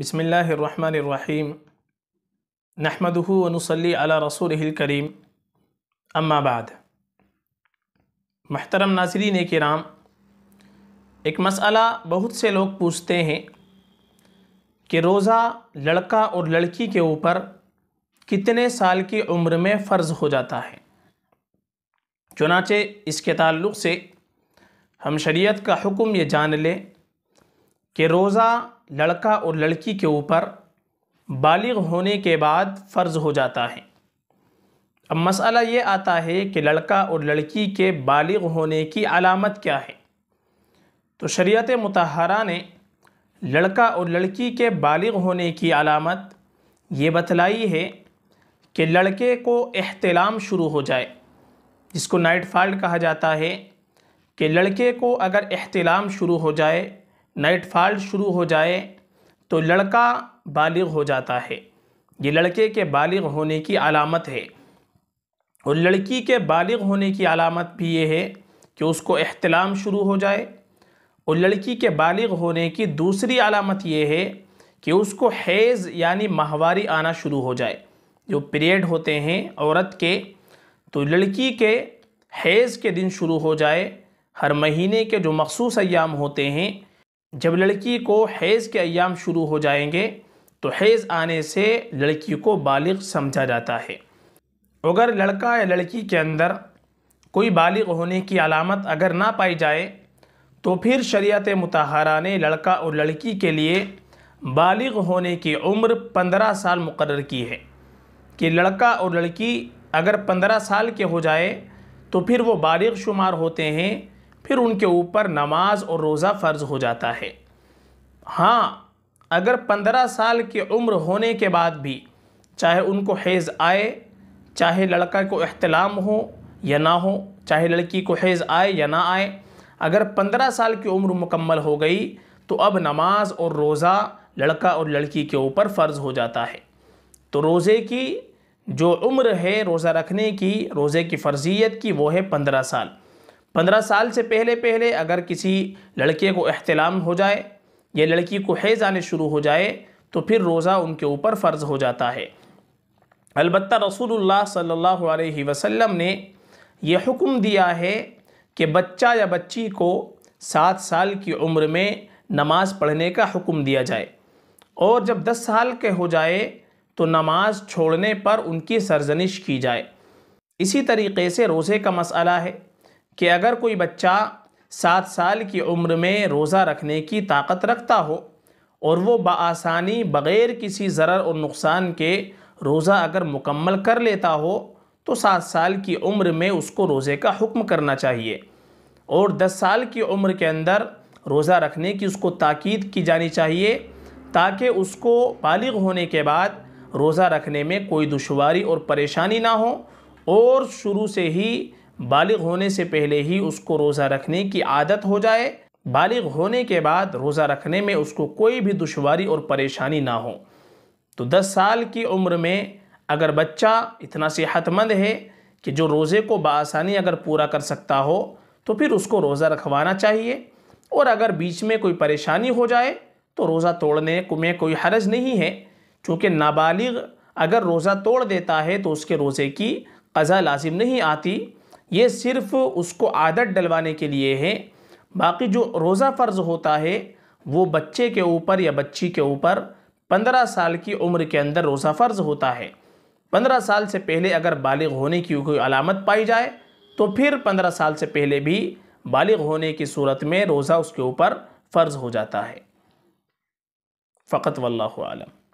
बसमीम नहमदनसली अला रसूल करीम अम्माबाद महतरम नाजरीन कराम एक मसला बहुत से लोग पूछते हैं कि रोज़ा लड़का और लड़की के ऊपर कितने साल की उम्र में फ़र्ज़ हो जाता है चुनाचे इसके ताल्लुक़ से हम शरीयत का हुक्म ये जान लें कि रोज़ा लड़का और लड़की के ऊपर बालिग होने के बाद फ़र्ज़ हो जाता है अब मसला ये आता है कि लड़का और लड़की के बालिग होने की अलामत क्या है तो शरीयत मतहरा ने लड़का और लड़की के बालिग होने की अलामत ये बतलाई है कि लड़के को अहतलाम शुरू हो जाए जिसको नाइट फॉल्ट कहा जाता है कि लड़के को अगर अहतलाम शुरू हो जाए नाइटफॉल शुरू हो जाए तो लड़का बालिग हो जाता है ये लड़के के बालिग होने की अलामत है और लड़की के बालिग होने की अलामत भी ये है कि उसको अहतलाम शुरू हो जाए और लड़की के बालिग होने की दूसरी अलामत ये है कि उसको हैज़ यानी माहवारी आना शुरू हो जाए जो पीरियड होते हैं औरत के तो लड़की के हैज़ के दिन शुरू हो जाए हर महीने के जो मखसूस अयाम होते हैं जब लड़की को हैज़ के अयाम शुरू हो जाएंगे तो हैज़ आने से लड़की को बालिग समझा जाता है अगर लड़का या लड़की के अंदर कोई बालिग होने की अलामत अगर ना पाई जाए तो फिर शरीयत मतहारा ने लड़का और लड़की के लिए बालिग होने की उम्र पंद्रह साल मुकर की है कि लड़का और लड़की अगर पंद्रह साल के हो जाए तो फिर वो बालिग शुमार होते हैं फिर उनके ऊपर नमाज और रोज़ा फ़र्ज़ हो जाता है हाँ अगर पंद्रह साल की उम्र होने के बाद भी चाहे उनको हैज़ आए चाहे लड़का को अहतलाम हो या ना हो चाहे लड़की को हैज़ आए या ना आए अगर पंद्रह साल की उम्र मुकम्मल हो गई तो अब नमाज और रोज़ा लड़का और लड़की के ऊपर फ़र्ज़ हो जाता है तो रोज़े की जो उम्र है रोज़ा रखने की रोज़े की फ़र्ज़ियत की वो है पंद्रह साल पंद्रह साल से पहले पहले अगर किसी लड़के को अहतलाम हो जाए या लड़की को हैज़ आने शुरू हो जाए तो फिर रोज़ा उनके ऊपर फ़र्ज़ हो जाता है अलबत् रसूल सल्ला वसम ने यह हुक्म दिया है कि बच्चा या बच्ची को सात साल की उम्र में नमाज़ पढ़ने का हुक्म दिया जाए और जब दस साल के हो जाए तो नमाज़ छोड़ने पर उनकी सरजनिश की जाए इसी तरीके से रोज़े का मसला है कि अगर कोई बच्चा सात साल की उम्र में रोज़ा रखने की ताकत रखता हो और वो बसानी बग़ैर किसी ज़र और नुकसान के रोज़ा अगर मुकम्मल कर लेता हो तो सात साल की उम्र में उसको रोज़े का हुक्म करना चाहिए और दस साल की उम्र के अंदर रोज़ा रखने की उसको ताक़द की जानी चाहिए ताकि उसको बालग होने के बाद रोज़ा रखने में कोई दुशारी और परेशानी ना हो और शुरू से ही बालिग होने से पहले ही उसको रोज़ा रखने की आदत हो जाए बालिग होने के बाद रोज़ा रखने में उसको कोई भी दुशारी और परेशानी ना हो तो 10 साल की उम्र में अगर बच्चा इतना सेहतमंद है कि जो रोज़े को बसानी अगर पूरा कर सकता हो तो फिर उसको रोज़ा रखवाना चाहिए और अगर बीच में कोई परेशानी हो जाए तो रोज़ा तोड़ने में कोई हरज नहीं है चूँकि नाबालिग अगर रोज़ा तोड़ देता है तो उसके रोज़े की कज़ा लाजिम नहीं आती ये सिर्फ उसको आदत डलवाने के लिए है बाकी जो रोज़ा फ़र्ज़ होता है वो बच्चे के ऊपर या बच्ची के ऊपर पंद्रह साल की उम्र के अंदर रोज़ा फ़र्ज़ होता है पंद्रह साल से पहले अगर बालिग होने की कोई अलामत पाई जाए तो फिर पंद्रह साल से पहले भी बालिग होने की सूरत में रोज़ा उसके ऊपर फ़र्ज़ हो जाता है फ़कत वल्लम